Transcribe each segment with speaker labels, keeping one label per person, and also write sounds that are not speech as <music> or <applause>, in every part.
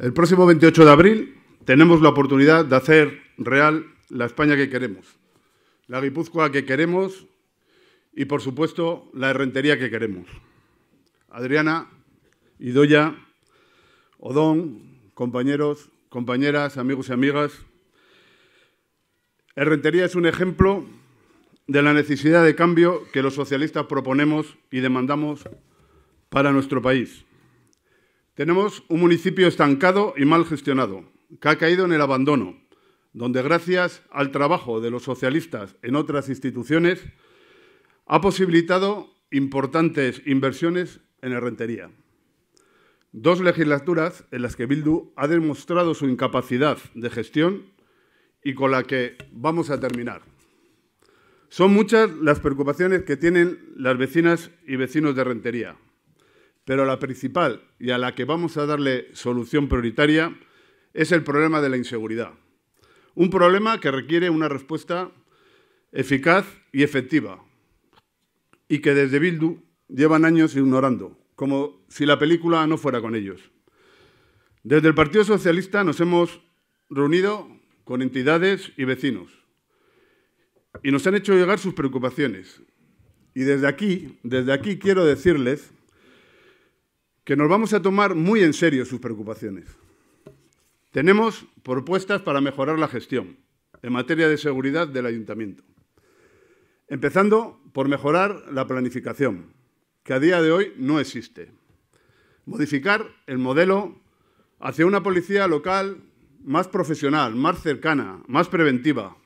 Speaker 1: El próximo 28 de abril tenemos la oportunidad de hacer real la España que queremos, la Guipúzcoa que queremos y, por supuesto, la herrentería que queremos. Adriana, Idoya, Odón, compañeros, compañeras, amigos y amigas, Herrentería es un ejemplo de la necesidad de cambio que los socialistas proponemos y demandamos para nuestro país. Tenemos un municipio estancado y mal gestionado, que ha caído en el abandono, donde gracias al trabajo de los socialistas en otras instituciones ha posibilitado importantes inversiones en rentería. Dos legislaturas en las que Bildu ha demostrado su incapacidad de gestión y con la que vamos a terminar. Son muchas las preocupaciones que tienen las vecinas y vecinos de Rentería, pero la principal y a la que vamos a darle solución prioritaria es el problema de la inseguridad. Un problema que requiere una respuesta eficaz y efectiva y que desde Bildu llevan años ignorando, como si la película no fuera con ellos. Desde el Partido Socialista nos hemos reunido con entidades y vecinos y nos han hecho llegar sus preocupaciones. Y desde aquí, desde aquí quiero decirles que nos vamos a tomar muy en serio sus preocupaciones. Tenemos propuestas para mejorar la gestión en materia de seguridad del ayuntamiento, empezando por mejorar la planificación, que a día de hoy no existe. Modificar el modelo hacia una policía local más profesional, más cercana, más preventiva.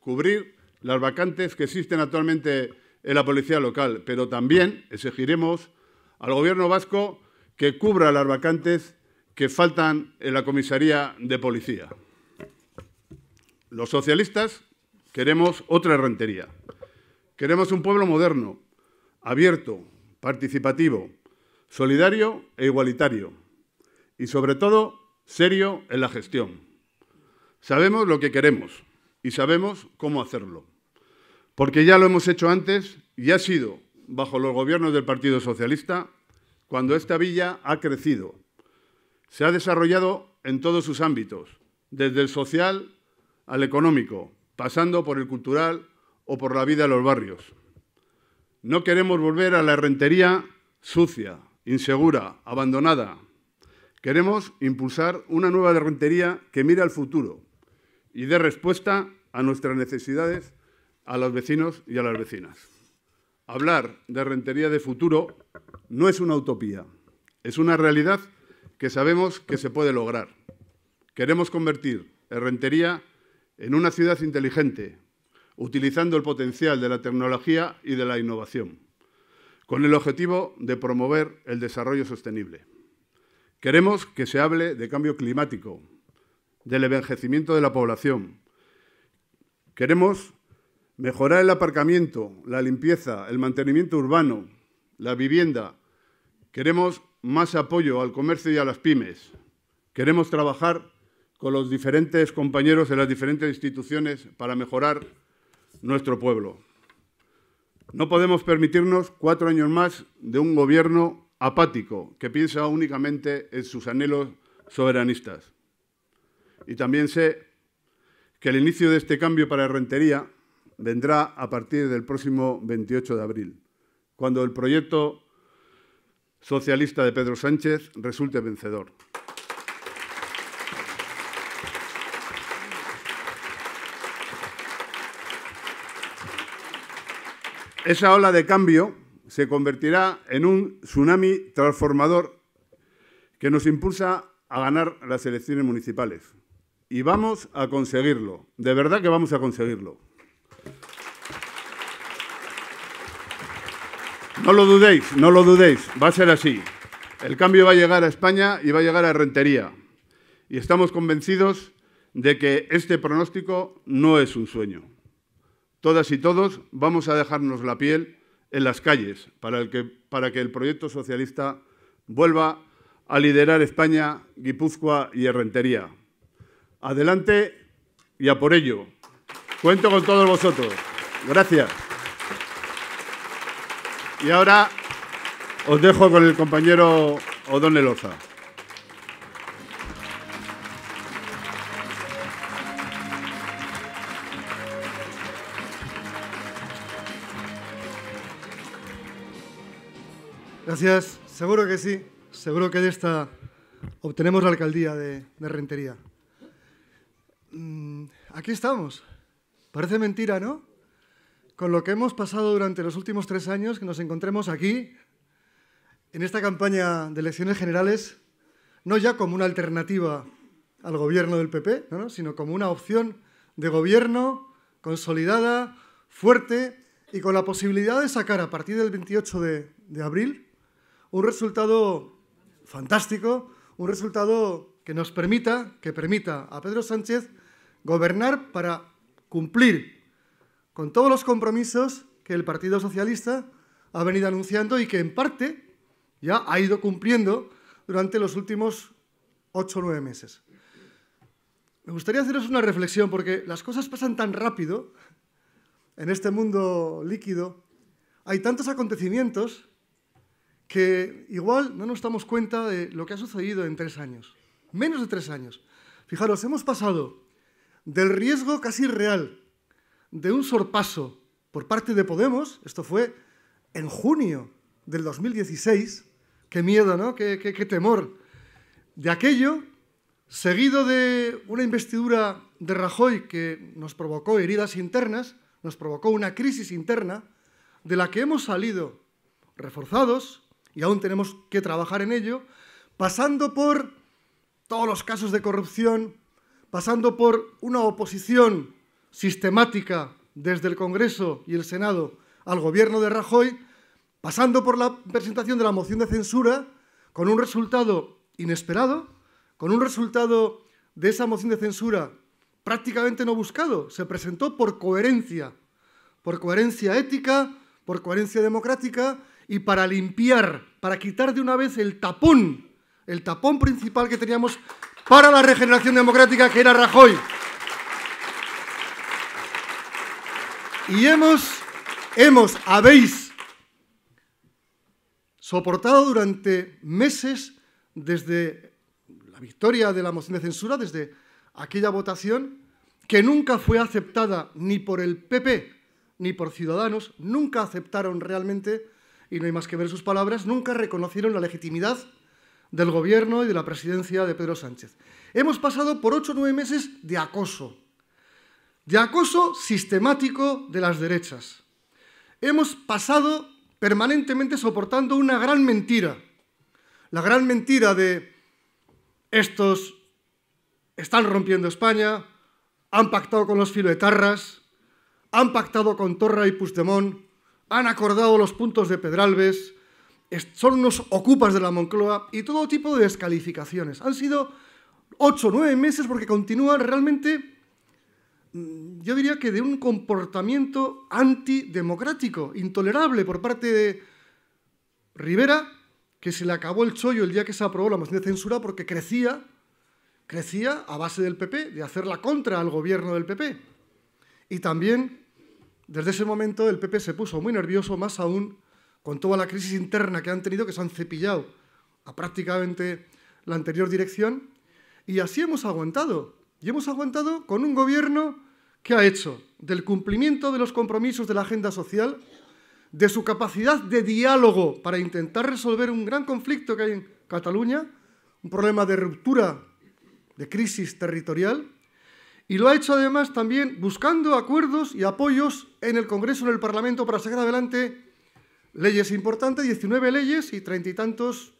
Speaker 1: Cubrir las vacantes que existen actualmente en la policía local, pero también exigiremos al Gobierno vasco que cubra las vacantes que faltan en la comisaría de policía. Los socialistas queremos otra rentería. Queremos un pueblo moderno, abierto, participativo, solidario e igualitario. Y sobre todo, serio en la gestión. Sabemos lo que queremos y sabemos cómo hacerlo. Porque ya lo hemos hecho antes y ha sido bajo los gobiernos del Partido Socialista cuando esta villa ha crecido. Se ha desarrollado en todos sus ámbitos, desde el social al económico, pasando por el cultural o por la vida de los barrios. No queremos volver a la rentería sucia, insegura, abandonada. Queremos impulsar una nueva rentería que mire al futuro y dé respuesta a nuestras necesidades, a los vecinos y a las vecinas. Hablar de rentería de futuro no es una utopía, es una realidad que sabemos que se puede lograr. Queremos convertir Rentería en una ciudad inteligente, utilizando el potencial de la tecnología y de la innovación, con el objetivo de promover el desarrollo sostenible. Queremos que se hable de cambio climático, del envejecimiento de la población. Queremos mejorar el aparcamiento, la limpieza, el mantenimiento urbano, la vivienda. Queremos más apoyo al comercio y a las pymes. Queremos trabajar con los diferentes compañeros de las diferentes instituciones para mejorar nuestro pueblo. No podemos permitirnos cuatro años más de un gobierno apático que piensa únicamente en sus anhelos soberanistas. Y también sé que el inicio de este cambio para Rentería vendrá a partir del próximo 28 de abril, cuando el proyecto socialista de Pedro Sánchez resulte vencedor. Esa ola de cambio se convertirá en un tsunami transformador que nos impulsa a ganar las elecciones municipales. Y vamos a conseguirlo, de verdad que vamos a conseguirlo. No lo dudéis, no lo dudéis, va a ser así. El cambio va a llegar a España y va a llegar a Rentería. Y estamos convencidos de que este pronóstico no es un sueño. Todas y todos vamos a dejarnos la piel en las calles para, que, para que el proyecto socialista vuelva a liderar España, Guipúzcoa y Rentería. Adelante y a por ello. Cuento con todos vosotros. Gracias. Y ahora os dejo con el compañero Odón Eloza.
Speaker 2: Gracias, seguro que sí, seguro que de esta obtenemos la alcaldía de Rentería. Mm, aquí estamos, parece mentira, ¿no? con lo que hemos pasado durante los últimos tres años, que nos encontremos aquí, en esta campaña de elecciones generales, no ya como una alternativa al gobierno del PP, sino como una opción de gobierno consolidada, fuerte y con la posibilidad de sacar a partir del 28 de abril un resultado fantástico, un resultado que nos permita, que permita a Pedro Sánchez gobernar para cumplir con todos los compromisos que el Partido Socialista ha venido anunciando y que en parte ya ha ido cumpliendo durante los últimos ocho o nueve meses. Me gustaría haceros una reflexión porque las cosas pasan tan rápido en este mundo líquido, hay tantos acontecimientos que igual no nos damos cuenta de lo que ha sucedido en tres años, menos de tres años. Fijaros, hemos pasado del riesgo casi real de un sorpaso por parte de Podemos, esto fue en junio del 2016, qué miedo, ¿no? Qué, qué temor, de aquello, seguido de una investidura de Rajoy que nos provocó heridas internas, nos provocó una crisis interna, de la que hemos salido reforzados, y aún tenemos que trabajar en ello, pasando por todos los casos de corrupción, pasando por una oposición sistemática desde el Congreso y el Senado al gobierno de Rajoy, pasando por la presentación de la moción de censura, con un resultado inesperado, con un resultado de esa moción de censura prácticamente no buscado. Se presentó por coherencia, por coherencia ética, por coherencia democrática y para limpiar, para quitar de una vez el tapón, el tapón principal que teníamos para la regeneración democrática que era Rajoy. Y hemos, hemos, habéis soportado durante meses desde la victoria de la moción de censura, desde aquella votación que nunca fue aceptada ni por el PP ni por Ciudadanos, nunca aceptaron realmente, y no hay más que ver sus palabras, nunca reconocieron la legitimidad del gobierno y de la presidencia de Pedro Sánchez. Hemos pasado por ocho o nueve meses de acoso, de acoso sistemático de las derechas. Hemos pasado permanentemente soportando una gran mentira, la gran mentira de estos están rompiendo España, han pactado con los filoetarras, han pactado con Torra y Puigdemont, han acordado los puntos de Pedralbes, son unos ocupas de la Moncloa y todo tipo de descalificaciones. Han sido ocho, o nueve meses porque continúan realmente Mm, yo diría que de un comportamiento antidemocrático, intolerable por parte de Rivera, que se le acabó el chollo el día que se aprobó la moción de censura porque crecía, crecía a base del PP, de hacer la contra al gobierno del PP. Y también, desde ese momento, el PP se puso muy nervioso, más aún con toda la crisis interna que han tenido, que se han cepillado a prácticamente la anterior dirección. Y así hemos aguantado. Y hemos aguantado con un gobierno ¿Qué ha hecho del cumplimiento de los compromisos de la agenda social, de su capacidad de diálogo para intentar resolver un gran conflicto que hay en Cataluña, un problema de ruptura, de crisis territorial, y lo ha hecho además también buscando acuerdos y apoyos en el Congreso, en el Parlamento, para sacar adelante leyes importantes, 19 leyes y treinta y tantos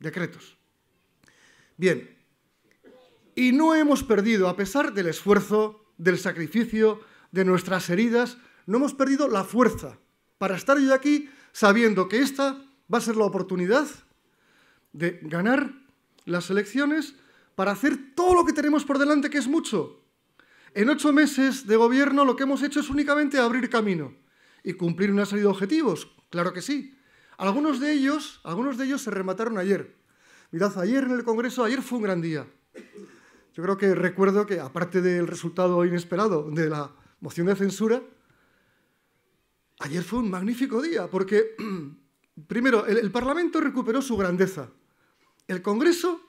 Speaker 2: decretos. Bien, y no hemos perdido, a pesar del esfuerzo, del sacrificio, de nuestras heridas, no hemos perdido la fuerza para estar hoy aquí sabiendo que esta va a ser la oportunidad de ganar las elecciones para hacer todo lo que tenemos por delante, que es mucho. En ocho meses de gobierno lo que hemos hecho es únicamente abrir camino y cumplir una serie de objetivos, claro que sí. Algunos de ellos, algunos de ellos se remataron ayer. Mirad, ayer en el Congreso, ayer fue un gran día. Yo creo que recuerdo que, aparte del resultado inesperado de la moción de censura, ayer fue un magnífico día, porque, <clears throat> primero, el, Parlamento recuperó su grandeza. El Congreso,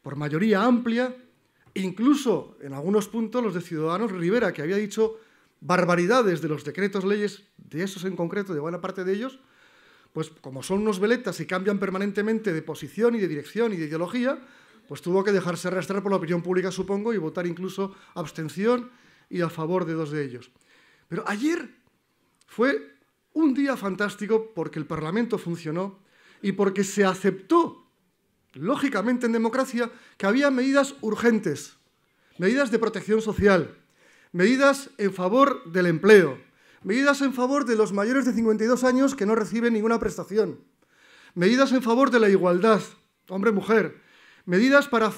Speaker 2: por mayoría amplia, incluso en algunos puntos los de Ciudadanos Rivera, que había dicho barbaridades de los decretos, leyes, de esos en concreto, de buena parte de ellos, pues como son unos veletas y cambian permanentemente de posición y de dirección y de ideología, pues tuvo que dejarse arrastrar por la opinión pública, supongo, y votar incluso abstención y a favor de dos de ellos. Pero ayer fue un día fantástico porque el Parlamento funcionó y porque se aceptó, lógicamente en democracia, que había medidas urgentes, medidas de protección social, medidas en favor del empleo, medidas en favor de los mayores de 52 años que no reciben ninguna prestación, medidas en favor de la igualdad, hombre-mujer, medidas para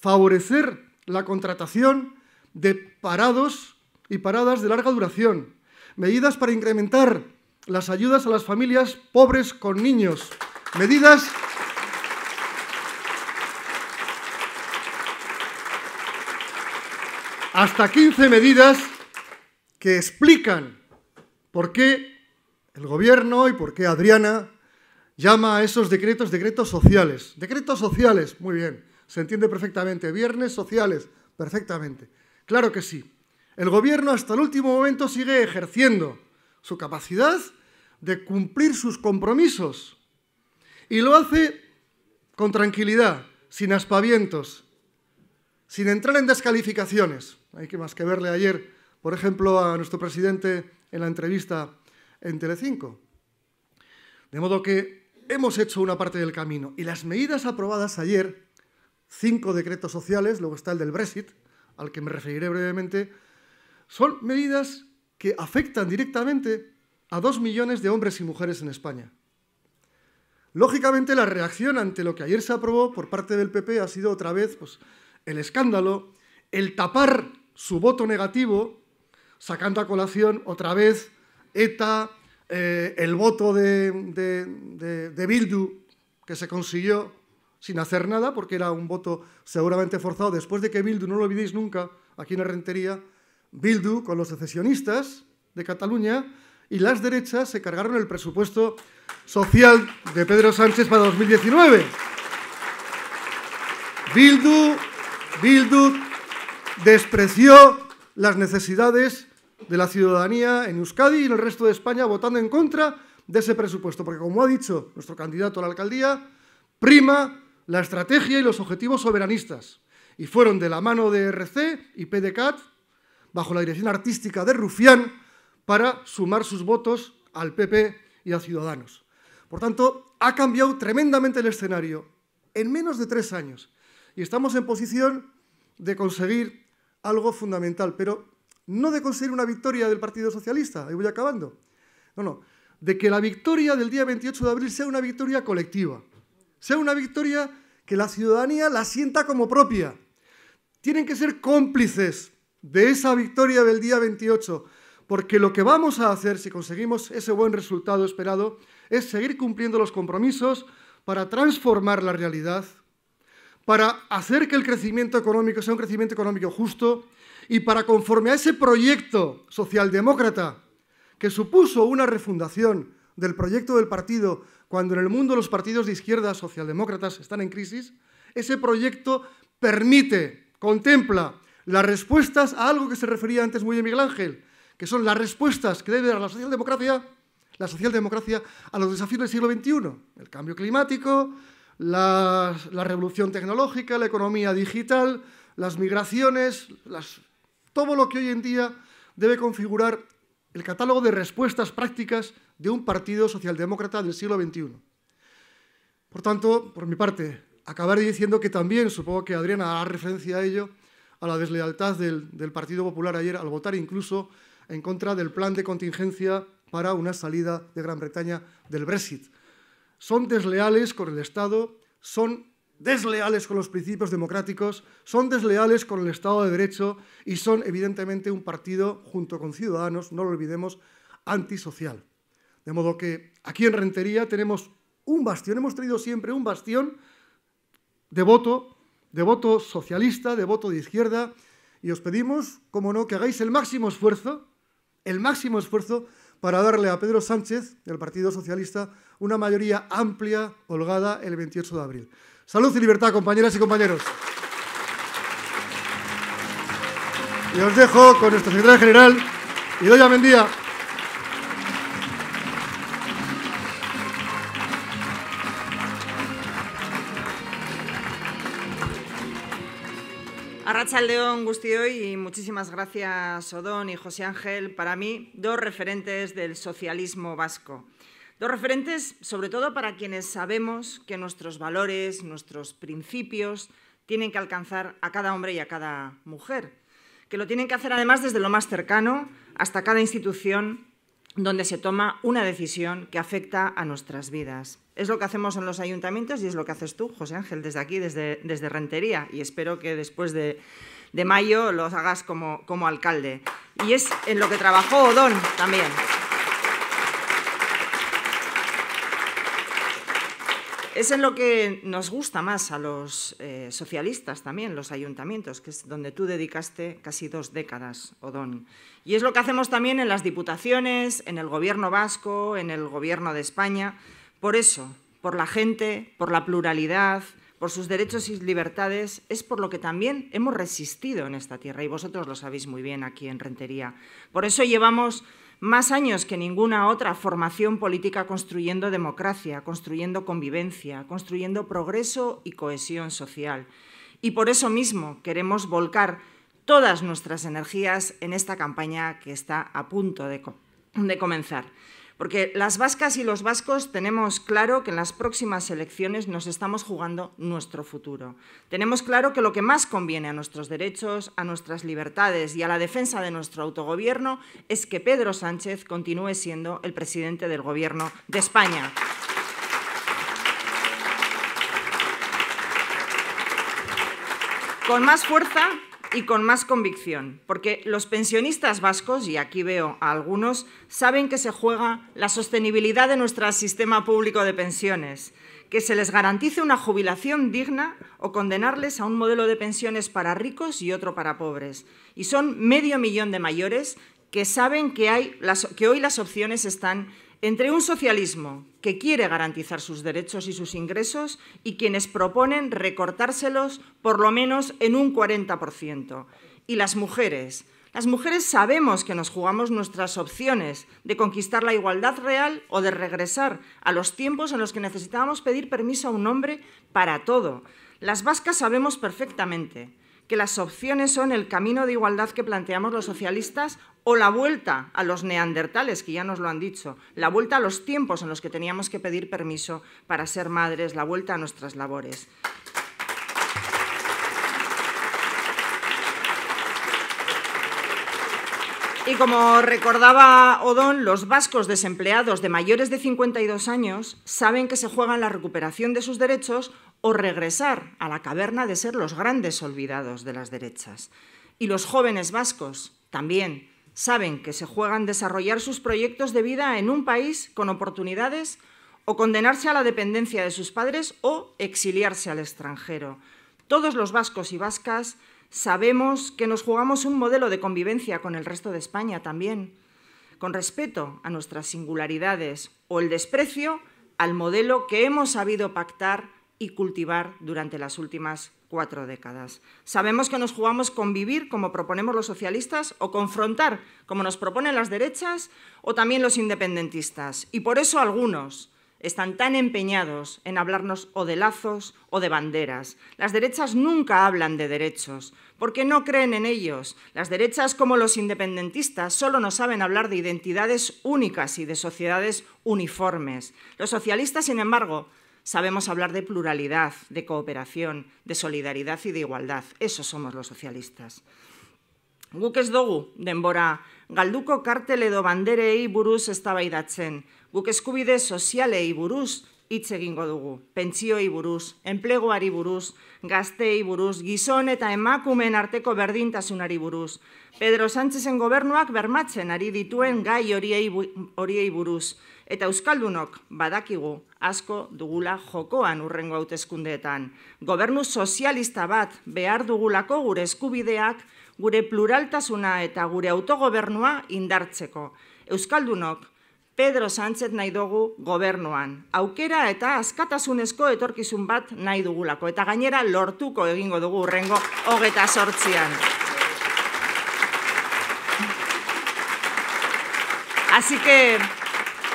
Speaker 2: favorecer la contratación de parados y paradas de larga duración, medidas para incrementar las ayudas a las familias pobres con niños, medidas hasta 15 medidas que explican por qué el gobierno y por qué Adriana llama a esos decretos decretos sociales. Decretos sociales, muy bien, se entiende perfectamente. Viernes sociales, perfectamente. Claro que sí. El gobierno hasta el último momento sigue ejerciendo su capacidad de cumplir sus compromisos y lo hace con tranquilidad, sin aspavientos, sin entrar en descalificaciones. Hay que más que verle ayer, por ejemplo, a nuestro presidente en la entrevista en Telecinco. De modo que hemos hecho una parte del camino. Y las medidas aprobadas ayer, cinco decretos sociales, luego está el del Brexit, al que me referiré brevemente, son medidas que afectan directamente a dos millones de hombres y mujeres en España. Lógicamente, la reacción ante lo que ayer se aprobó por parte del PP ha sido otra vez pues, el escándalo, el tapar su voto negativo, sacando a colación otra vez ETA, eh, el voto de, Bildu, que se consiguió sin hacer nada, porque era un voto seguramente forzado, después de que Bildu, no lo olvidéis nunca, aquí en la Rentería, Bildu con los secesionistas de Cataluña y las derechas se cargaron el presupuesto social de Pedro Sánchez para 2019. Bildu, Bildu despreció las necesidades de la ciudadanía en Euskadi y en el resto de España votando en contra de ese presupuesto, porque como ha dicho nuestro candidato a la alcaldía, prima la estrategia y los objetivos soberanistas, y fueron de la mano de RC y PDCAT, bajo la dirección artística de Rufián, para sumar sus votos al PP y a Ciudadanos. Por tanto, ha cambiado tremendamente el escenario en menos de tres años y estamos en posición de conseguir algo fundamental, pero no de conseguir una victoria del Partido Socialista, ahí voy acabando, no, no, de que la victoria del día 28 de abril sea una victoria colectiva, sea una victoria que la ciudadanía la sienta como propia. Tienen que ser cómplices de esa victoria del día 28, porque lo que vamos a hacer si conseguimos ese buen resultado esperado es seguir cumpliendo los compromisos para transformar la realidad, para hacer que el crecimiento económico sea un crecimiento económico justo, y para conforme a ese proyecto socialdemócrata que supuso una refundación del proyecto del partido cuando en el mundo los partidos de izquierda socialdemócratas están en crisis, ese proyecto permite, contempla las respuestas a algo que se refería antes muy bien Miguel Ángel, que son las respuestas que debe dar la socialdemocracia, la socialdemocracia a los desafíos del siglo XXI, el cambio climático, la, la revolución tecnológica, la economía digital, las migraciones, las todo lo que hoy en día debe configurar el catálogo de respuestas prácticas de un partido socialdemócrata del siglo XXI. Por tanto, por mi parte, acabaré diciendo que también, supongo que Adriana hará referencia a ello, a la deslealtad del, Partido Popular ayer al votar incluso en contra del plan de contingencia para una salida de Gran Bretaña del Brexit. Son desleales con el Estado, son desleales con los principios democráticos, son desleales con el Estado de Derecho y son evidentemente un partido, junto con Ciudadanos, no lo olvidemos, antisocial. De modo que aquí en Rentería tenemos un bastión, hemos tenido siempre un bastión de voto, de voto socialista, de voto de izquierda, y os pedimos, como no, que hagáis el máximo esfuerzo, el máximo esfuerzo para darle a Pedro Sánchez, del Partido Socialista, una mayoría amplia holgada el 28 de abril. Salud y libertad, compañeras y compañeros. Y os dejo con nuestra secretaria general, y a Mendía.
Speaker 3: león, Gustioy y muchísimas gracias Odón y José Ángel, para mí dos referentes del socialismo vasco. Dos referentes, sobre todo para quienes sabemos que nuestros valores, nuestros principios, tienen que alcanzar a cada hombre y a cada mujer, que lo tienen que hacer además desde lo más cercano hasta cada institución donde se toma una decisión que afecta a nuestras vidas. Es lo que hacemos en los ayuntamientos y es lo que haces tú, José Ángel, desde aquí, desde, desde Rentería, y espero que después de, de mayo lo hagas como, como alcalde. Y es en lo que trabajó Odón también. Es en lo que nos gusta más a los eh, socialistas también, los ayuntamientos, que es donde tú dedicaste casi dos décadas, Odón. Y es lo que hacemos también en las diputaciones, en el gobierno vasco, en el gobierno de España. Por eso, por la gente, por la pluralidad, por sus derechos y libertades, es por lo que también hemos resistido en esta tierra, y vosotros lo sabéis muy bien aquí en Rentería. Por eso llevamos más años que ninguna otra formación política construyendo democracia, construyendo convivencia, construyendo progreso y cohesión social. Y por eso mismo queremos volcar todas nuestras energías en esta campaña que está a punto de, comenzar. Porque las vascas y los vascos tenemos claro que en las próximas elecciones nos estamos jugando nuestro futuro. Tenemos claro que lo que más conviene a nuestros derechos, a nuestras libertades y a la defensa de nuestro autogobierno es que Pedro Sánchez continúe siendo el presidente del Gobierno de España. Con más fuerza y con más convicción, porque los pensionistas vascos, y aquí veo a algunos, saben que se juega la sostenibilidad de nuestro sistema público de pensiones, que se les garantice una jubilación digna o condenarles a un modelo de pensiones para ricos y otro para pobres. Y son medio millón de mayores que saben que, hoy las opciones están entre un socialismo que quiere garantizar sus derechos y sus ingresos y quienes proponen recortárselos por lo menos en un 40%. Y las mujeres. Las mujeres sabemos que nos jugamos nuestras opciones de conquistar la igualdad real o de regresar a los tiempos en los que necesitábamos pedir permiso a un hombre para todo. Las vascas sabemos perfectamente que las opciones son el camino de igualdad que planteamos los socialistas o la vuelta a los neandertales, que ya nos lo han dicho, la vuelta a los tiempos en los que teníamos que pedir permiso para ser madres, la vuelta a nuestras labores. Y como recordaba Odón, los vascos desempleados de mayores de 52 años saben que se juegan la recuperación de sus derechos o regresar a la caverna de ser los grandes olvidados de las derechas. Y los jóvenes vascos también saben que se juegan desarrollar sus proyectos de vida en un país con oportunidades o condenarse a la dependencia de sus padres o exiliarse al extranjero. Todos los vascos y vascas Sabemos que nos jugamos un modelo de convivencia con el resto de España también, con respeto a nuestras singularidades o el desprecio al modelo que hemos sabido pactar y cultivar durante las últimas cuatro décadas. Sabemos que nos jugamos convivir, como proponemos los socialistas, o confrontar, como nos proponen las derechas o también los independentistas. Y por eso algunos, están tan empeñados en hablarnos o de lazos o de banderas. Las derechas nunca hablan de derechos, porque no creen en ellos. Las derechas, como los independentistas, solo nos saben hablar de identidades únicas y de sociedades uniformes. Los socialistas, sin embargo, sabemos hablar de pluralidad, de cooperación, de solidaridad y de igualdad. Eso somos los socialistas. dogu denbora galduko edo buruz Guk eskubide sozialei buruz hitz egingo dugu. Pentsioei buruz, enpleguari buruz, gazteei buruz, gizon eta emakumeen arteko berdintasunari buruz. Pedro Sánchezen gobernuak bermatzen ari dituen gai horiei horiei buruz eta euskaldunok badakigu asko dugula jokoan urrengo hauteskundeetan. Gobernu sozialista bat behar dugulako gure eskubideak, gure pluraltasuna eta gure autogobernua indartzeko. Euskaldunok Pedro Sánchez naidogu dugu gobernuan. Aukera eta askatasunezko etorkizun bat nahi dugulako. Eta gainera lortuko egingo dugu urrengo hogeta sortzian. Así que,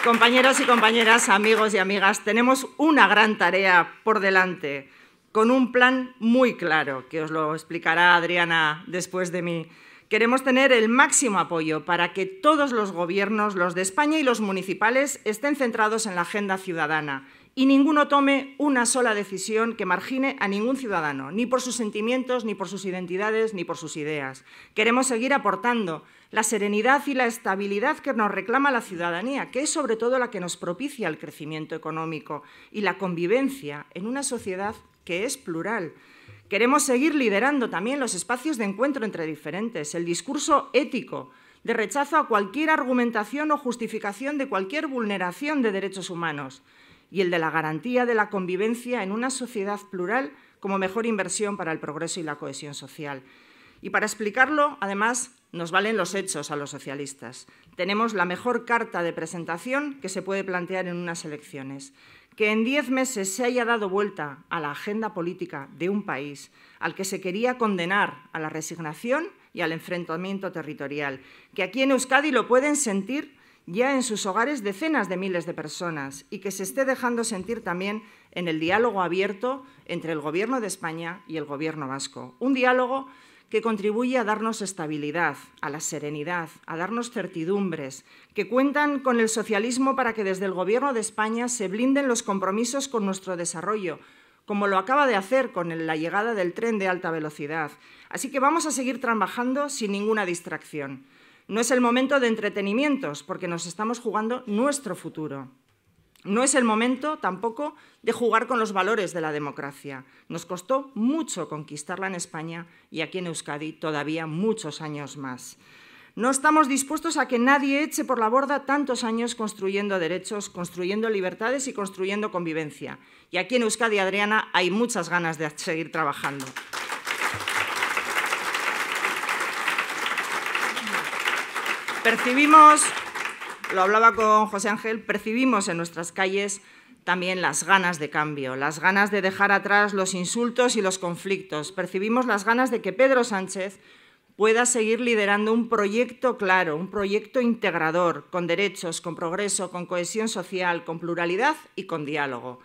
Speaker 3: compañeros y compañeras, amigos y amigas, tenemos una gran tarea por delante, con un plan muy claro, que os lo explicará Adriana después de mí. Mi... Queremos tener el máximo apoyo para que todos los gobiernos, los de España y los municipales, estén centrados en la agenda ciudadana y ninguno tome una sola decisión que margine a ningún ciudadano, ni por sus sentimientos, ni por sus identidades, ni por sus ideas. Queremos seguir aportando la serenidad y la estabilidad que nos reclama la ciudadanía, que es sobre todo la que nos propicia el crecimiento económico y la convivencia en una sociedad que es plural Queremos seguir liderando también los espacios de encuentro entre diferentes, el discurso ético de rechazo a cualquier argumentación o justificación de cualquier vulneración de derechos humanos y el de la garantía de la convivencia en una sociedad plural como mejor inversión para el progreso y la cohesión social. Y para explicarlo, además, nos valen los hechos a los socialistas. Tenemos la mejor carta de presentación que se puede plantear en unas elecciones que en diez meses se haya dado vuelta a la agenda política de un país al que se quería condenar a la resignación y al enfrentamiento territorial, que aquí en Euskadi lo pueden sentir ya en sus hogares decenas de miles de personas y que se esté dejando sentir también en el diálogo abierto entre el Gobierno de España y el Gobierno vasco. Un diálogo que contribuye a darnos estabilidad, a la serenidad, a darnos certidumbres, que cuentan con el socialismo para que desde el Gobierno de España se blinden los compromisos con nuestro desarrollo, como lo acaba de hacer con la llegada del tren de alta velocidad. Así que vamos a seguir trabajando sin ninguna distracción. No es el momento de entretenimientos, porque nos estamos jugando nuestro futuro. No es el momento tampoco de jugar con los valores de la democracia. Nos costó mucho conquistarla en España y aquí en Euskadi todavía muchos años más. No estamos dispuestos a que nadie eche por la borda tantos años construyendo derechos, construyendo libertades y construyendo convivencia. Y aquí en Euskadi, Adriana, hay muchas ganas de seguir trabajando. Percibimos lo hablaba con José Ángel, percibimos en nuestras calles también las ganas de cambio, las ganas de dejar atrás los insultos y los conflictos. Percibimos las ganas de que Pedro Sánchez pueda seguir liderando un proyecto claro, un proyecto integrador, con derechos, con progreso, con cohesión social, con pluralidad y con diálogo.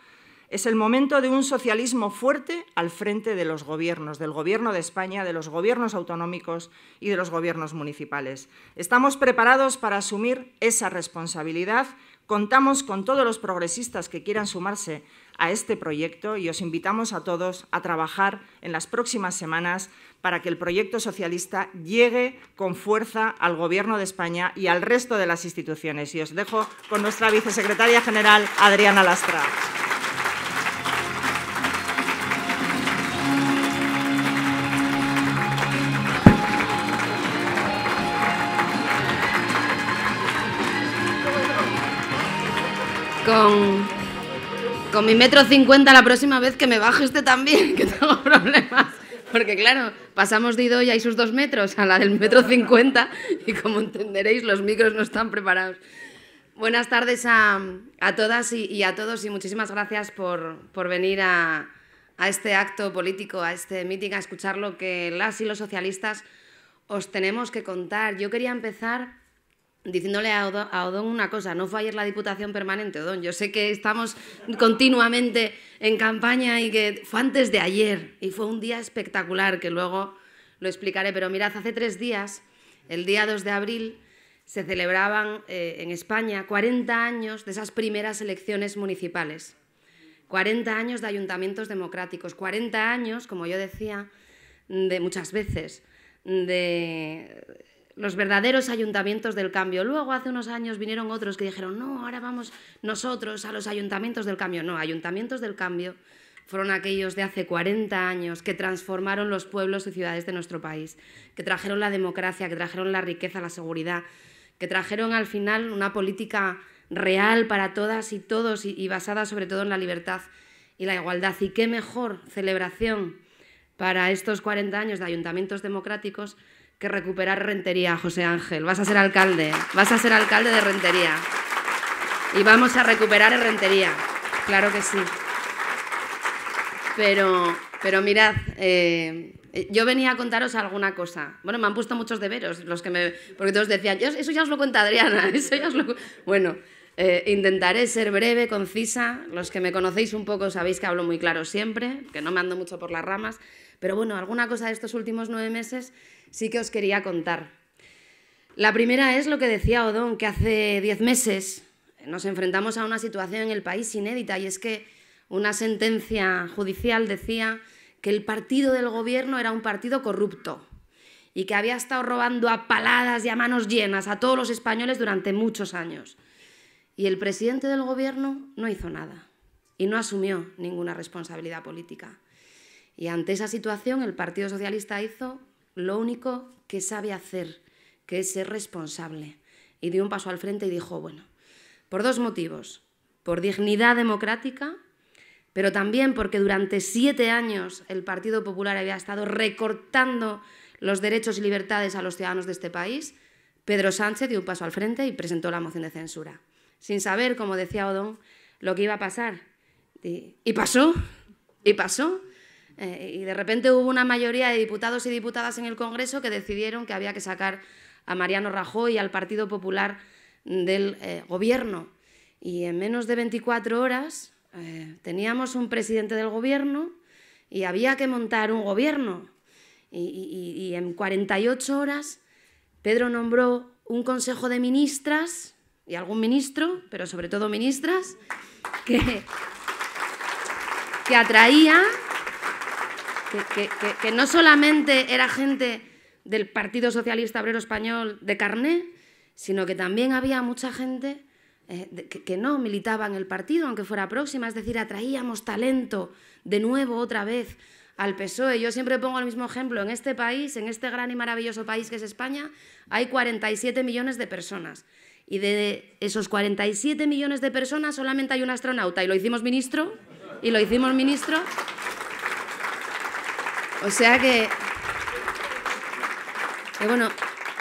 Speaker 3: Es el momento de un socialismo fuerte al frente de los gobiernos, del gobierno de España, de los gobiernos autonómicos y de los gobiernos municipales. Estamos preparados para asumir esa responsabilidad. Contamos con todos los progresistas que quieran sumarse a este proyecto y os invitamos a todos a trabajar en las próximas semanas para que el proyecto socialista llegue con fuerza al Gobierno de España y al resto de las instituciones. Y os dejo con nuestra vicesecretaria general, Adriana Lastra.
Speaker 4: con, con mi metro cincuenta la próxima vez que me baje este también, <laughs> que tengo problemas. Porque claro, pasamos de ido y sus dos metros a la del metro cincuenta y como entenderéis los micros no están preparados. Buenas tardes a, todas y, a todos y muchísimas gracias por, venir a, a este acto político, a este meeting, a escuchar lo que las y los socialistas os tenemos que contar. Yo quería empezar diciéndole a Odón, una cosa, no fue ayer la Diputación Permanente, Odón, yo sé que estamos continuamente en campaña y que fue antes de ayer y fue un día espectacular que luego lo explicaré, pero mirad, hace tres días, el día 2 de abril, se celebraban eh, en España 40 años de esas primeras elecciones municipales, 40 años de ayuntamientos democráticos, 40 años, como yo decía, de muchas veces, de los verdaderos ayuntamientos del cambio. Luego, hace unos años, vinieron otros que dijeron, no, ahora vamos nosotros a los ayuntamientos del cambio. No, ayuntamientos del cambio fueron aquellos de hace 40 años que transformaron los pueblos y ciudades de nuestro país, que trajeron la democracia, que trajeron la riqueza, la seguridad, que trajeron al final una política real para todas y todos y, basada sobre todo en la libertad y la igualdad. Y qué mejor celebración para estos 40 años de ayuntamientos democráticos que recuperar Rentería, José Ángel. Vas a ser alcalde, vas a ser alcalde de Rentería. Y vamos a recuperar Rentería, claro que sí. Pero, pero mirad, eh, yo venía a contaros alguna cosa. Bueno, me han puesto muchos deberos. los que me, porque todos decían, eso ya os lo cuenta Adriana, <laughs> Bueno, eh, intentaré ser breve, concisa. Los que me conocéis un poco sabéis que hablo muy claro siempre, que no me ando mucho por las ramas. Pero bueno, alguna cosa de estos últimos nueve meses sí que os quería contar. La primera es lo que decía Odón, que hace diez meses nos enfrentamos a una situación en el país inédita y es que una sentencia judicial decía que el partido del gobierno era un partido corrupto y que había estado robando a paladas y a manos llenas a todos los españoles durante muchos años. Y el presidente del gobierno no hizo nada y no asumió ninguna responsabilidad política. Y ante esa situación el Partido Socialista hizo lo único que sabe hacer, que es ser responsable. Y dio un paso al frente y dijo, bueno, por dos motivos, por dignidad democrática, pero también porque durante siete años el Partido Popular había estado recortando los derechos y libertades a los ciudadanos de este país, Pedro Sánchez dio un paso al frente y presentó la moción de censura, sin saber, como decía Odón, lo que iba a pasar. y pasó, y pasó. Eh, y de repente hubo una mayoría de diputados y diputadas en el Congreso que decidieron que había que sacar a Mariano Rajoy y al Partido Popular del eh, gobierno. Y en menos de 24 horas eh, teníamos un presidente del gobierno y había que montar un gobierno. Y, y en 48 horas Pedro nombró un consejo de ministras y algún ministro, pero sobre todo ministras, que, que atraía que, no solamente era gente del Partido Socialista Obrero Español de carné, sino que también había mucha gente eh, que, que, no militaba en el partido, aunque fuera próxima, es decir, atraíamos talento de nuevo otra vez al PSOE. Yo siempre pongo el mismo ejemplo, en este país, en este gran y maravilloso país que es España, hay 47 millones de personas. Y de esos 47 millones de personas solamente hay un astronauta, y lo hicimos ministro, y lo hicimos ministro o sea que, bueno,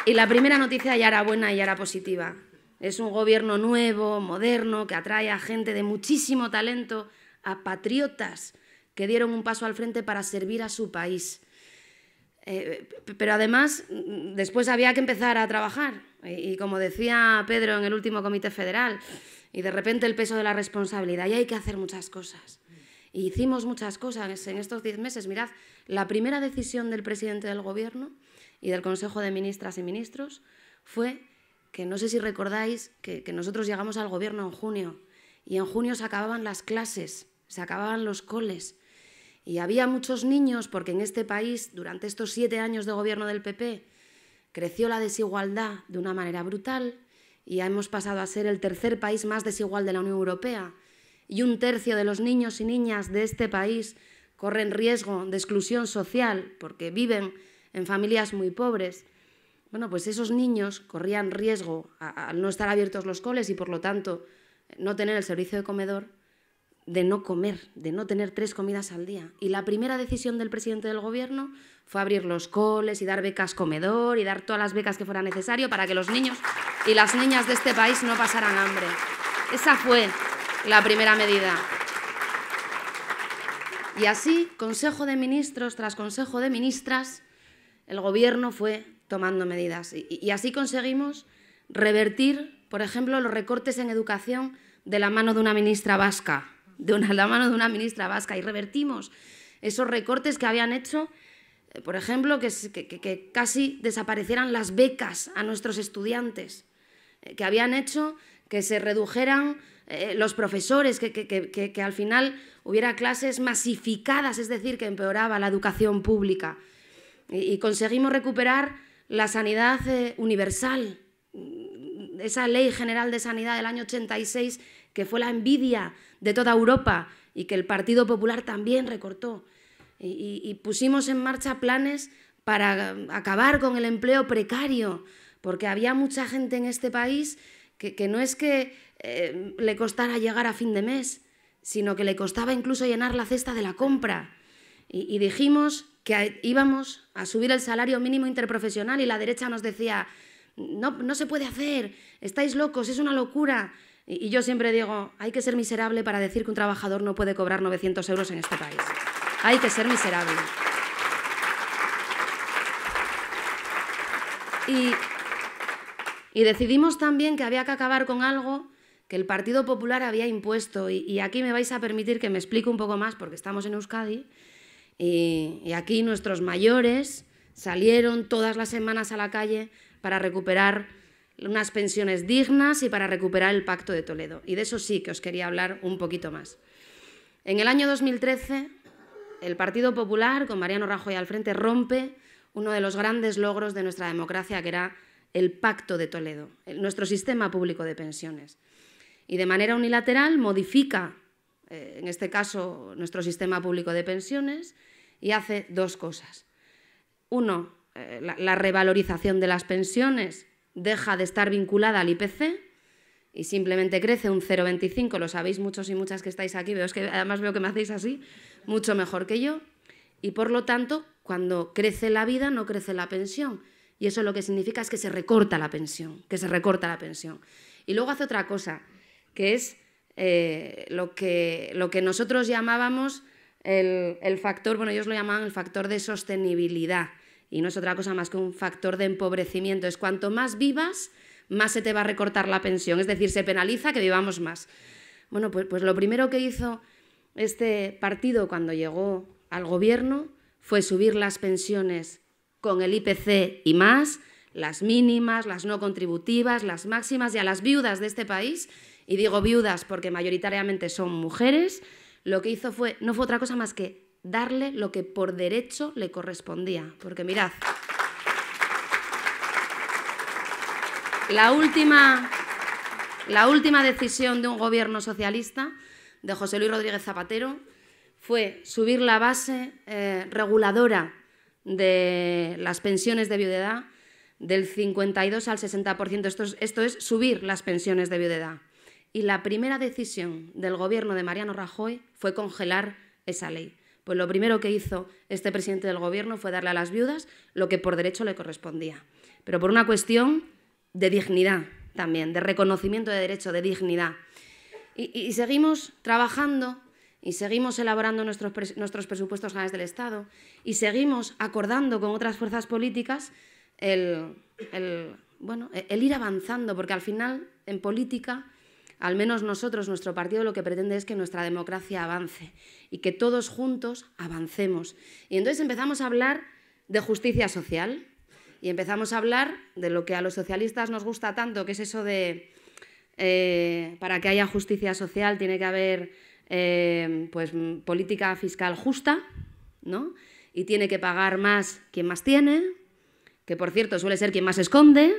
Speaker 4: y la primera noticia ya era buena y ya era positiva. Es un gobierno nuevo, moderno, que atrae a gente de muchísimo talento, a patriotas que dieron un paso al frente para servir a su país. Eh, pero además, después había que empezar a trabajar. y, como decía Pedro en el último comité federal, y de repente el peso de la responsabilidad, y hay que hacer muchas cosas hicimos muchas cosas en estos diez meses. Mirad, la primera decisión del presidente del Gobierno y del Consejo de Ministras y Ministros fue que no sé si recordáis que, nosotros llegamos al Gobierno en junio y en junio se acababan las clases, se acababan los coles. Y había muchos niños, porque en este país, durante estos siete años de gobierno del PP, creció la desigualdad de una manera brutal y ya hemos pasado a ser el tercer país más desigual de la Unión Europea y un tercio de los niños y niñas de este país corren riesgo de exclusión social porque viven en familias muy pobres, bueno, pues esos niños corrían riesgo al no estar abiertos los coles y por lo tanto no tener el servicio de comedor, de no comer, de no tener tres comidas al día. Y la primera decisión del presidente del gobierno fue abrir los coles y dar becas comedor y dar todas las becas que fuera necesario para que los niños y las niñas de este país no pasaran hambre. Esa fue la primera medida. Y así, Consejo de Ministros tras Consejo de Ministras, el Gobierno fue tomando medidas. Y, así conseguimos revertir, por ejemplo, los recortes en educación de la mano de una ministra vasca, de, una, la mano de una ministra vasca, y revertimos esos recortes que habían hecho eh, por ejemplo, que, casi desaparecieran las becas a nuestros estudiantes, eh, que habían hecho que se redujeran eh, los profesores, que, al final hubiera clases masificadas, es decir, que empeoraba la educación pública. Y, conseguimos recuperar la sanidad eh, universal, esa ley general de sanidad del año 86 que fue la envidia de toda Europa y que el Partido Popular también recortó. Y, pusimos en marcha planes para um, acabar con el empleo precario, porque había mucha gente en este país que no es que eh, le costara llegar a fin de mes, sino que le costaba incluso llenar la cesta de la compra. Y, dijimos que íbamos a subir el salario mínimo interprofesional y la derecha nos decía, no, no se puede hacer, estáis locos, es una locura. Y, yo siempre digo, hay que ser miserable para decir que un trabajador no puede cobrar 900 euros en este país. Hay que ser miserable. Y, y, decidimos también que había que acabar con algo que el Partido Popular había impuesto. Y, aquí me vais a permitir que me explique un poco más, porque estamos en Euskadi, y, aquí nuestros mayores salieron todas las semanas a la calle para recuperar unas pensiones dignas y para recuperar el Pacto de Toledo. Y de eso sí que os quería hablar un poquito más. En el año 2013, el Partido Popular, con Mariano Rajoy al frente, rompe uno de los grandes logros de nuestra democracia, que era el Pacto de Toledo, nuestro sistema público de pensiones y de manera unilateral modifica, eh, en este caso, nuestro sistema público de pensiones y hace dos cosas. Uno, eh, la, revalorización de las pensiones deja de estar vinculada al IPC y simplemente crece un 0,25, lo sabéis muchos y muchas que estáis aquí, veo que además veo que me hacéis así, mucho mejor que yo, y por lo tanto, cuando crece la vida no crece la pensión, y eso lo que significa es que se recorta la pensión, que se recorta la pensión. Y luego hace otra cosa, que es eh, lo, que, nosotros llamábamos el, factor, bueno, ellos lo llamaban el factor de sostenibilidad y no es otra cosa más que un factor de empobrecimiento. Es cuanto más vivas, más se te va a recortar la pensión, es decir, se penaliza que vivamos más. Bueno, pues, pues lo primero que hizo este partido cuando llegó al gobierno fue subir las pensiones con el IPC y más, las mínimas, las no contributivas, las máximas y a las viudas de este país y digo viudas porque mayoritariamente son mujeres, lo que hizo fue, no fue otra cosa más que darle lo que por derecho le correspondía. Porque mirad, la última, la última decisión de un gobierno socialista, de José Luis Rodríguez Zapatero, fue subir la base eh, reguladora de las pensiones de viudedad del 52 al 60%. Esto esto es subir las pensiones de viudedad. Y la primera decisión del gobierno de Mariano Rajoy fue congelar esa ley. Pues lo primero que hizo este presidente del gobierno fue darle a las viudas lo que por derecho le correspondía. Pero por una cuestión de dignidad también, de reconocimiento de derecho, de dignidad. Y, seguimos trabajando y seguimos elaborando nuestros, nuestros presupuestos generales del Estado y seguimos acordando con otras fuerzas políticas el ir avanzando, porque al final en política al menos nosotros, nuestro partido, lo que pretende es que nuestra democracia avance y que todos juntos avancemos. Y entonces empezamos a hablar de justicia social y empezamos a hablar de lo que a los socialistas nos gusta tanto, que es eso de, eh, para que haya justicia social tiene que haber eh, pues, política fiscal justa, ¿no? Y tiene que pagar más quien más tiene, que por cierto suele ser quien más esconde,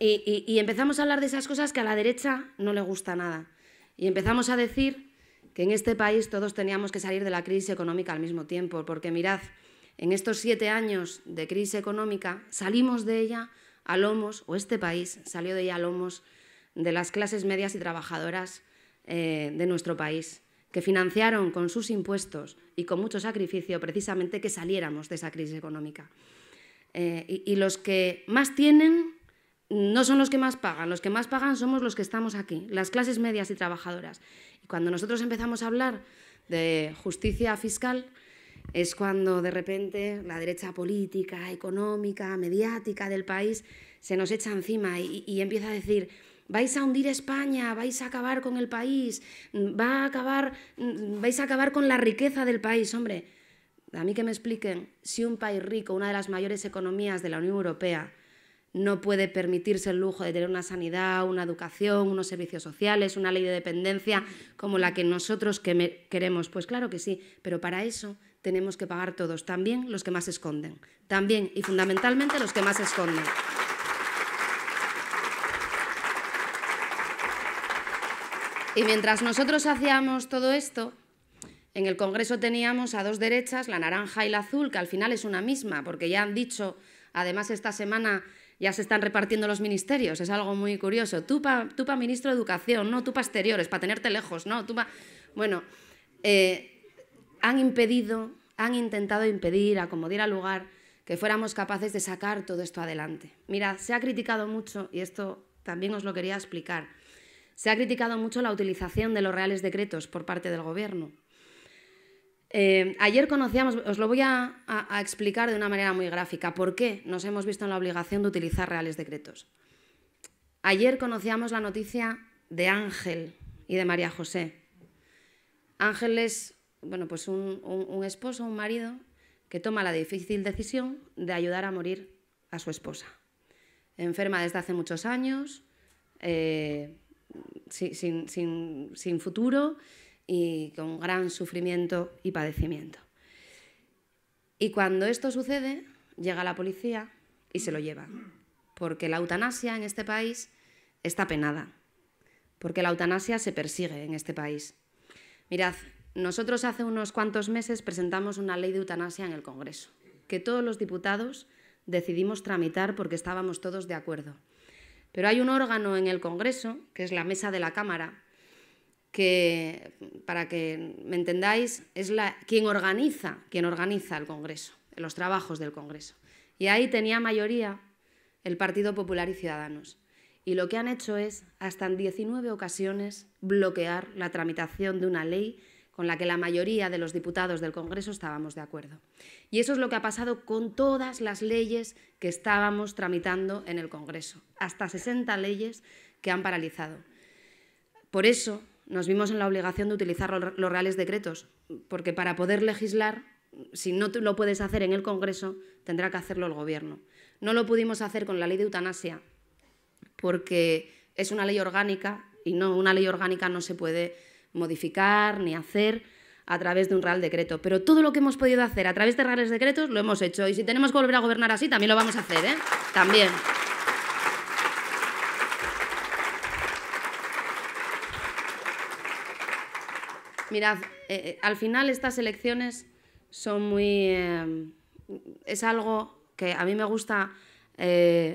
Speaker 4: y, empezamos a hablar de esas cosas que a la derecha no le gusta nada. Y empezamos a decir que en este país todos teníamos que salir de la crisis económica al mismo tiempo, porque mirad, en estos siete años de crisis económica salimos de ella a lomos, o este país salió de ella a lomos de las clases medias y trabajadoras eh, de nuestro país, que financiaron con sus impuestos y con mucho sacrificio precisamente que saliéramos de esa crisis económica. Eh, y los que más tienen no son los que más pagan, los que más pagan somos los que estamos aquí, las clases medias y trabajadoras. Y cuando nosotros empezamos a hablar de justicia fiscal, es cuando de repente la derecha política, económica, mediática del país se nos echa encima y, empieza a decir, vais a hundir España, vais a acabar con el país, va a acabar, vais a acabar con la riqueza del país, hombre. A mí que me expliquen si un país rico, una de las mayores economías de la Unión Europea, no puede permitirse el lujo de tener una sanidad, una educación, unos servicios sociales, una ley de dependencia como la que nosotros que queremos. Pues claro que sí, pero para eso tenemos que pagar todos, también los que más esconden, también y fundamentalmente los que más esconden. Y mientras nosotros hacíamos todo esto, en el Congreso teníamos a dos derechas, la naranja y la azul, que al final es una misma, porque ya han dicho, además esta semana ya se están repartiendo los ministerios, es algo muy curioso. Tú para pa ministro de Educación, no, tú para exteriores, para tenerte lejos, no, tú pa... Bueno, eh, han impedido, han intentado impedir, a como diera lugar, que fuéramos capaces de sacar todo esto adelante. Mira, se ha criticado mucho, y esto también os lo quería explicar, se ha criticado mucho la utilización de los reales decretos por parte del Gobierno. Eh, ayer conocíamos, os lo voy a, explicar de una manera muy gráfica, por qué nos hemos visto en la obligación de utilizar reales decretos. Ayer conocíamos la noticia de Ángel y de María José. Ángel es bueno, pues un, esposo, un marido, que toma la difícil decisión de ayudar a morir a su esposa. Enferma desde hace muchos años, eh, sin futuro y con gran sufrimiento y padecimiento. Y cuando esto sucede, llega la policía y se lo lleva, porque la eutanasia en este país está penada, porque la eutanasia se persigue en este país. Mirad, nosotros hace unos cuantos meses presentamos una ley de eutanasia en el Congreso, que todos los diputados decidimos tramitar porque estábamos todos de acuerdo. Pero hay un órgano en el Congreso, que es la mesa de la Cámara, que, para que me entendáis, es quien organiza, quien organiza el Congreso, los trabajos del Congreso. Y ahí tenía mayoría el Partido Popular y Ciudadanos. Y lo que han hecho es, hasta en 19 ocasiones, bloquear la tramitación de una ley con la que la mayoría de los diputados del Congreso estábamos de acuerdo. Y eso es lo que ha pasado con todas las leyes que estábamos tramitando en el Congreso, hasta 60 leyes que han paralizado. Por eso nos vimos en la obligación de utilizar los reales decretos, porque para poder legislar, si no lo puedes hacer en el Congreso, tendrá que hacerlo el Gobierno. No lo pudimos hacer con la ley de eutanasia, porque es una ley orgánica y no una ley orgánica no se puede modificar ni hacer a través de un real decreto. Pero todo lo que hemos podido hacer a través de reales decretos lo hemos hecho. Y si tenemos que volver a gobernar así, también lo vamos a hacer, ¿eh? También. Mirad, eh, eh, al final estas elecciones son muy... Eh, es algo que a mí me gusta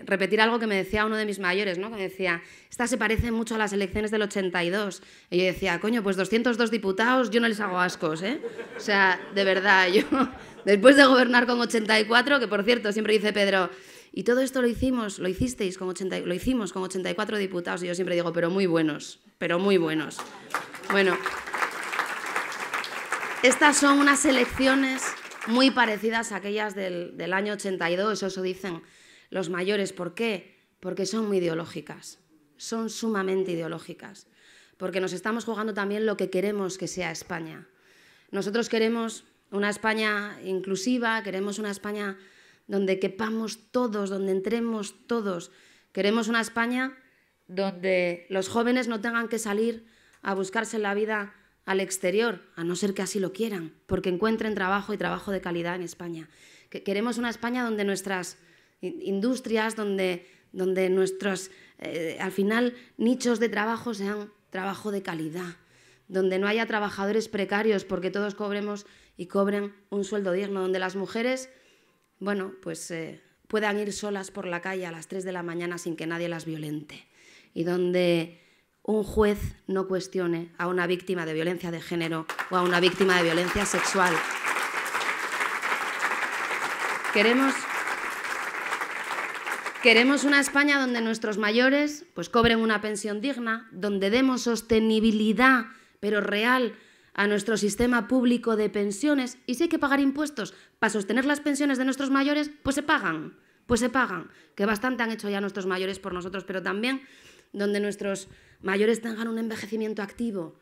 Speaker 4: repetir algo que me decía uno de mis mayores, ¿no? que me decía, estas se parecen mucho a las elecciones del 82. Y yo decía, coño, pues 202 diputados, yo no les hago ascos, ¿eh? O sea, de verdad, <laughs> yo, después de gobernar con 84, que por cierto, siempre dice Pedro, y todo esto lo hicimos, lo hicisteis con 80, lo hicimos con 84 diputados, y yo siempre digo, pero muy buenos, pero muy buenos. Bueno. Estas son unas elecciones muy parecidas a aquellas del, año 82, eso dicen los mayores. ¿Por qué? Porque son muy ideológicas, son sumamente ideológicas, porque nos estamos jugando también lo que queremos que sea España. Nosotros queremos una España inclusiva, queremos una España donde quepamos todos, donde entremos todos. Queremos una España donde los jóvenes no tengan que salir a buscarse la vida al exterior, a no ser que así lo quieran, porque encuentren trabajo y trabajo de calidad en España. Que queremos una España donde nuestras industrias, donde, donde nuestros, eh, al final, nichos de trabajo sean trabajo de calidad, donde no haya trabajadores precarios porque todos cobremos y cobren un sueldo digno, donde las mujeres, bueno, pues eh, puedan ir solas por la calle a las 3 de la mañana sin que nadie las violente y donde un juez no cuestione a una víctima de violencia de género o a una víctima de violencia sexual. Queremos, queremos una España donde nuestros mayores pues, cobren una pensión digna, donde demos sostenibilidad, pero real, a nuestro sistema público de pensiones. Y si hay que pagar impuestos para sostener las pensiones de nuestros mayores, pues se pagan, pues se pagan, que bastante han hecho ya nuestros mayores por nosotros, pero también donde nuestros mayores tengan un envejecimiento activo,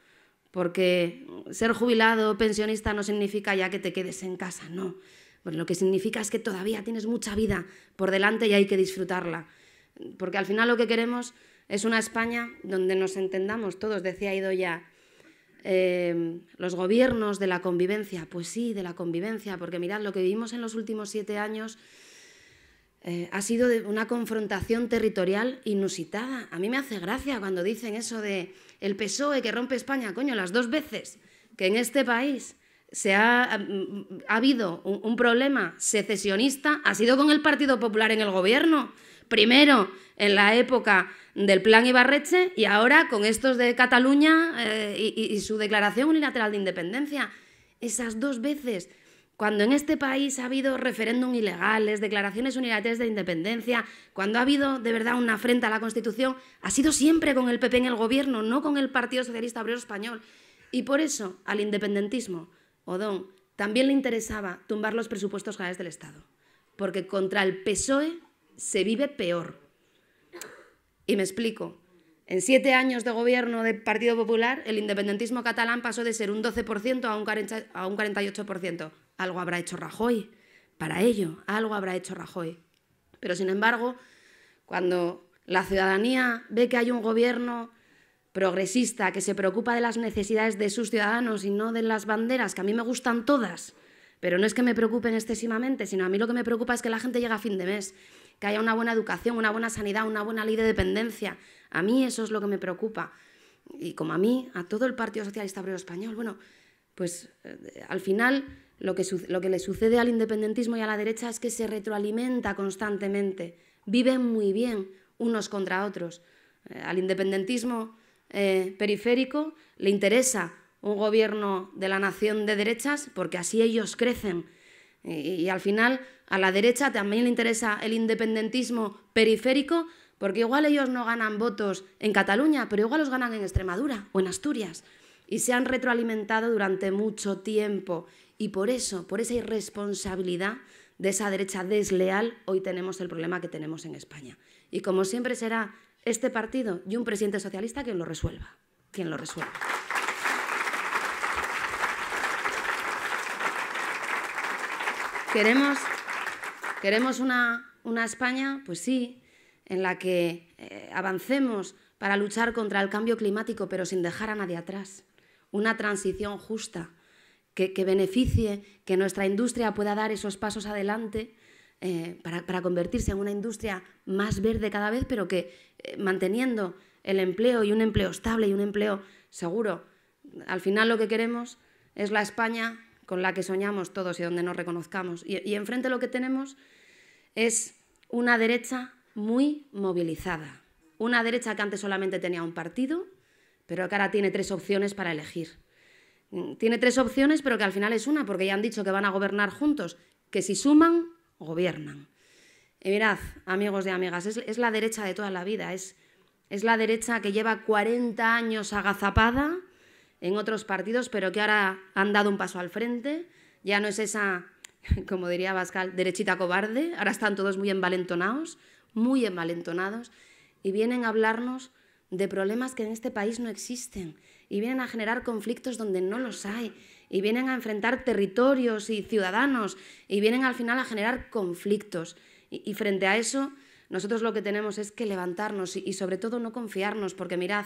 Speaker 4: porque ser jubilado o pensionista no significa ya que te quedes en casa, no. Pues lo que significa es que todavía tienes mucha vida por delante y hay que disfrutarla. Porque al final lo que queremos es una España donde nos entendamos todos, decía Ido ya, eh, los gobiernos de la convivencia, pues sí, de la convivencia, porque mirad lo que vivimos en los últimos siete años eh, ha sido una confrontación territorial inusitada. A mí me hace gracia cuando dicen eso de el PSOE que rompe España, coño, las dos veces que en este país se ha, mm, habido un, problema secesionista, ha sido con el Partido Popular en el gobierno. Primero en la época del Plan Ibarreche y ahora con estos de Cataluña eh, y su declaración unilateral de independencia. Esas dos veces cuando en este país ha habido referéndum ilegales, declaraciones unilaterales de independencia, cuando ha habido de verdad una afrenta a la Constitución, ha sido siempre con el PP en el gobierno, no con el Partido Socialista Obrero Español. Y por eso al independentismo, Odón, también le interesaba tumbar los presupuestos generales del Estado, porque contra el PSOE se vive peor. Y me explico. En siete años de gobierno del Partido Popular, el independentismo catalán pasó de ser un 12% a un 48%. Algo habrá hecho Rajoy para ello, algo habrá hecho Rajoy. Pero sin embargo, cuando la ciudadanía ve que hay un gobierno progresista que se preocupa de las necesidades de sus ciudadanos y no de las banderas, que a mí me gustan todas, pero no es que me preocupen excesivamente, sino a mí lo que me preocupa es que la gente llegue a fin de mes, que haya una buena educación, una buena sanidad, una buena ley de dependencia. A mí eso es lo que me preocupa. Y como a mí, a todo el Partido Socialista Obrero Español, bueno, pues eh, al final lo que, le sucede al independentismo y a la derecha es que se retroalimenta constantemente, viven muy bien unos contra otros. Eh, al independentismo eh, periférico le interesa un gobierno de la nación de derechas porque así ellos crecen. y, al final a la derecha también le interesa el independentismo periférico porque igual ellos no ganan votos en Cataluña, pero igual los ganan en Extremadura o en Asturias. Y se han retroalimentado durante mucho tiempo y por eso, por esa irresponsabilidad de esa derecha desleal, hoy tenemos el problema que tenemos en España. Y como siempre será este partido y un presidente socialista quien lo resuelva. Quien lo resuelva. Queremos, queremos una, España, pues sí, en la que eh, avancemos para luchar contra el cambio climático, pero sin dejar a nadie atrás. Una transición justa, que, beneficie, que nuestra industria pueda dar esos pasos adelante eh, para, convertirse en una industria más verde cada vez, pero que eh, manteniendo el empleo y un empleo estable y un empleo seguro. Al final lo que queremos es la España con la que soñamos todos y donde nos reconozcamos. Y, y enfrente lo que tenemos es una derecha muy movilizada. Una derecha que antes solamente tenía un partido, pero que ahora tiene tres opciones para elegir. Mm, tiene tres opciones, pero que al final es una, porque ya han dicho que van a gobernar juntos, que si suman, gobiernan. Y mirad, amigos y amigas, es, la derecha de toda la vida, es, es la derecha que lleva 40 años agazapada en otros partidos, pero que ahora han dado un paso al frente, ya no es esa, <laughs> como diría Pascal, derechita cobarde, ahora están todos muy envalentonados, muy envalentonados, y vienen a hablarnos de problemas que en este país no existen, y vienen a generar conflictos donde no los hay y vienen a enfrentar territorios y ciudadanos y vienen al final a generar conflictos. Y, frente a eso, nosotros lo que tenemos es que levantarnos y, y sobre todo no confiarnos, porque mirad,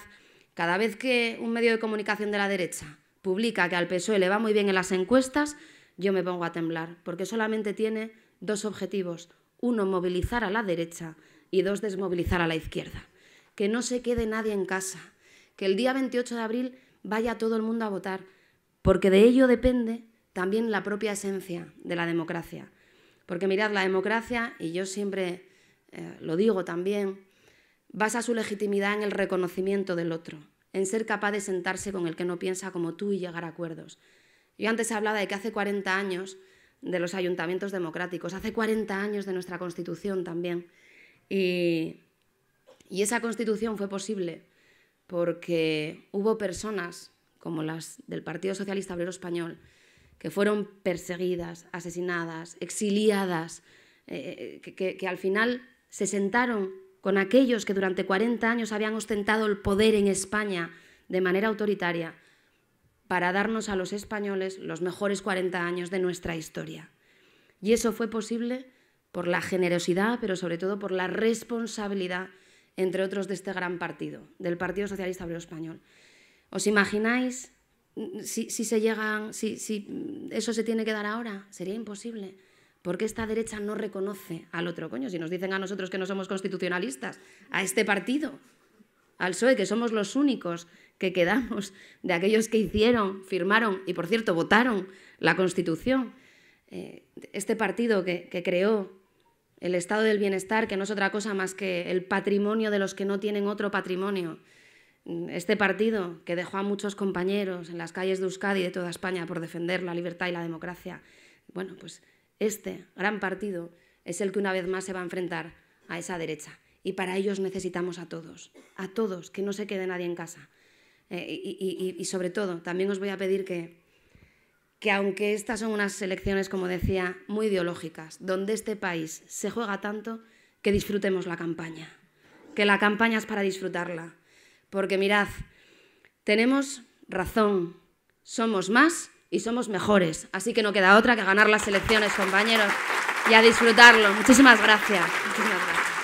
Speaker 4: cada vez que un medio de comunicación de la derecha publica que al PSOE le va muy bien en las encuestas, yo me pongo a temblar, porque solamente tiene dos objetivos. Uno, movilizar a la derecha y dos, desmovilizar a la izquierda. Que no se quede nadie en casa, que el día 28 de abril vaya todo el mundo a votar, porque de ello depende también la propia esencia de la democracia. Porque mirad, la democracia, y yo siempre eh, lo digo también, basa su legitimidad en el reconocimiento del otro, en ser capaz de sentarse con el que no piensa como tú y llegar a acuerdos. Yo antes hablaba de que hace 40 años de los ayuntamientos democráticos, hace 40 años de nuestra Constitución también, y esa Constitución fue posible porque hubo personas, como las del Partido Socialista Obrero Español, que fueron perseguidas, asesinadas, exiliadas, eh, que, que al final se sentaron con aquellos que durante 40 años habían ostentado el poder en España de manera autoritaria para darnos a los españoles los mejores 40 años de nuestra historia. Y eso fue posible por la generosidad, pero sobre todo por la responsabilidad entre otros de este gran partido, del Partido Socialista Obrero Español. ¿Os imagináis si, se llegan, si, eso se tiene que dar ahora? Sería imposible. Porque esta derecha no reconoce al otro coño. Si nos dicen a nosotros que no somos constitucionalistas, a este partido, al PSOE, que somos los únicos que quedamos de aquellos que hicieron, firmaron y, por cierto, votaron la Constitución. Eh, este partido que creó el estado del bienestar, que no es otra cosa más que el patrimonio de los que no tienen otro patrimonio. Este partido que dejó a muchos compañeros en las calles de Euskadi y de toda España por defender la libertad y la democracia. Bueno, pues este gran partido es el que una vez más se va a enfrentar a esa derecha. Y para ellos necesitamos a todos, a todos, que no se quede nadie en casa. Eh, y sobre todo, también os voy a pedir que que aunque estas son unas elecciones, como decía, muy ideológicas, donde este país se juega tanto, que disfrutemos la campaña, que la campaña es para disfrutarla. Porque mirad, tenemos razón, somos más y somos mejores, así que no queda otra que ganar las elecciones, compañeros, y a disfrutarlo. Muchísimas gracias. Muchísimas gracias.